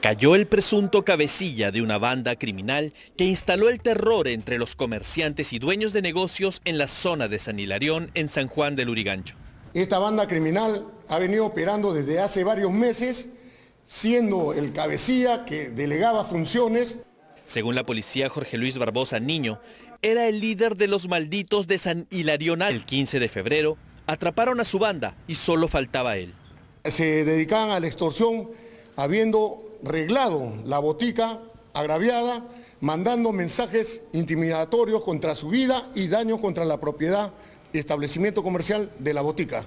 cayó el presunto cabecilla de una banda criminal que instaló el terror entre los comerciantes y dueños de negocios en la zona de San Hilarión, en San Juan del Urigancho. Esta banda criminal ha venido operando desde hace varios meses, siendo el cabecilla que delegaba funciones. Según la policía, Jorge Luis Barbosa Niño era el líder de los malditos de San Hilarión. El 15 de febrero atraparon a su banda y solo faltaba él. Se dedicaban a la extorsión habiendo reglado la botica agraviada, mandando mensajes intimidatorios contra su vida y daño contra la propiedad y establecimiento comercial de la botica.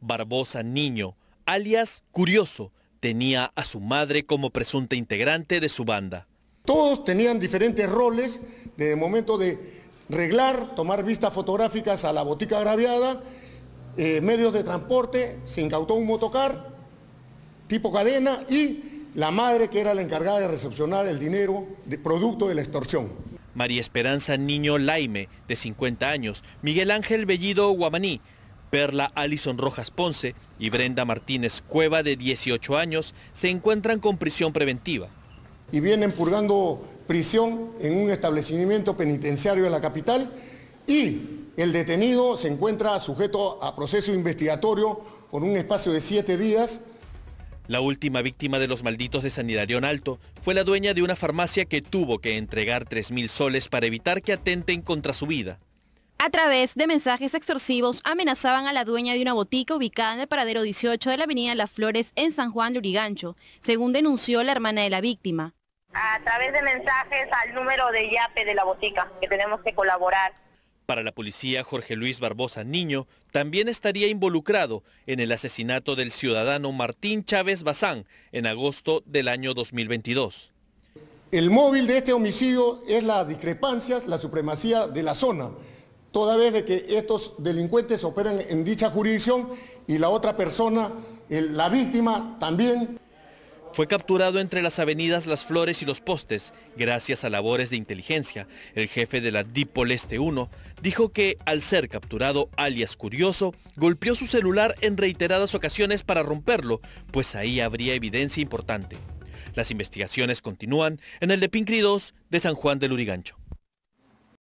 Barbosa Niño, alias Curioso, tenía a su madre como presunta integrante de su banda. Todos tenían diferentes roles, de momento de reglar, tomar vistas fotográficas a la botica agraviada, eh, medios de transporte, se incautó un motocar tipo cadena y la madre que era la encargada de recepcionar el dinero producto de la extorsión. María Esperanza Niño Laime, de 50 años, Miguel Ángel Bellido Guamaní, Perla Alison Rojas Ponce y Brenda Martínez Cueva, de 18 años, se encuentran con prisión preventiva. Y vienen purgando prisión en un establecimiento penitenciario de la capital y el detenido se encuentra sujeto a proceso investigatorio con un espacio de siete días la última víctima de los malditos de San Alto fue la dueña de una farmacia que tuvo que entregar 3.000 soles para evitar que atenten contra su vida. A través de mensajes extorsivos amenazaban a la dueña de una botica ubicada en el paradero 18 de la avenida Las Flores en San Juan de Urigancho, según denunció la hermana de la víctima. A través de mensajes al número de YAPE de la botica, que tenemos que colaborar. Para la policía, Jorge Luis Barbosa Niño también estaría involucrado en el asesinato del ciudadano Martín Chávez Bazán en agosto del año 2022. El móvil de este homicidio es la discrepancia, la supremacía de la zona, toda vez de que estos delincuentes operan en dicha jurisdicción y la otra persona, la víctima, también. Fue capturado entre las avenidas Las Flores y Los Postes. Gracias a labores de inteligencia, el jefe de la DIPOL Este 1 dijo que al ser capturado alias Curioso, golpeó su celular en reiteradas ocasiones para romperlo, pues ahí habría evidencia importante. Las investigaciones continúan en el de Pincri 2 de San Juan del Urigancho.